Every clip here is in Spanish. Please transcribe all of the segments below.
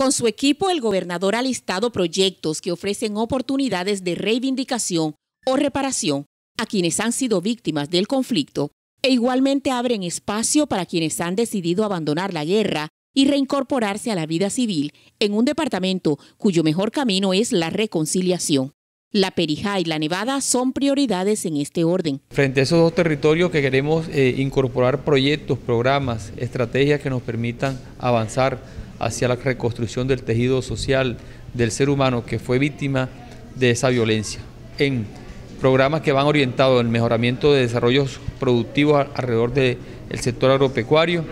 Con su equipo, el gobernador ha listado proyectos que ofrecen oportunidades de reivindicación o reparación a quienes han sido víctimas del conflicto e igualmente abren espacio para quienes han decidido abandonar la guerra y reincorporarse a la vida civil en un departamento cuyo mejor camino es la reconciliación. La Perijá y la Nevada son prioridades en este orden. Frente a esos dos territorios que queremos eh, incorporar proyectos, programas, estrategias que nos permitan avanzar hacia la reconstrucción del tejido social del ser humano que fue víctima de esa violencia. En programas que van orientados al mejoramiento de desarrollos productivos alrededor del sector agropecuario,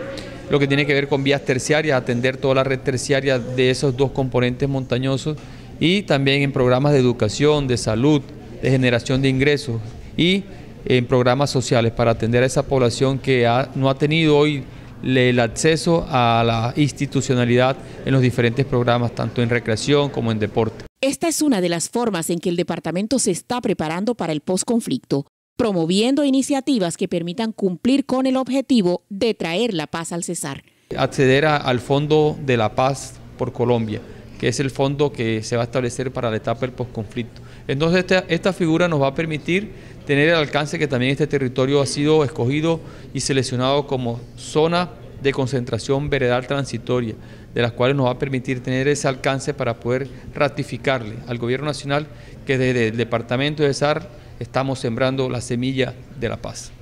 lo que tiene que ver con vías terciarias, atender toda la red terciaria de esos dos componentes montañosos y también en programas de educación, de salud, de generación de ingresos y en programas sociales para atender a esa población que no ha tenido hoy el acceso a la institucionalidad en los diferentes programas, tanto en recreación como en deporte. Esta es una de las formas en que el departamento se está preparando para el posconflicto, promoviendo iniciativas que permitan cumplir con el objetivo de traer la paz al Cesar. Acceder al Fondo de la Paz por Colombia que es el fondo que se va a establecer para la etapa del postconflicto. Entonces esta, esta figura nos va a permitir tener el alcance que también este territorio ha sido escogido y seleccionado como zona de concentración veredal transitoria, de las cuales nos va a permitir tener ese alcance para poder ratificarle al Gobierno Nacional que desde el Departamento de SAR estamos sembrando la semilla de la paz.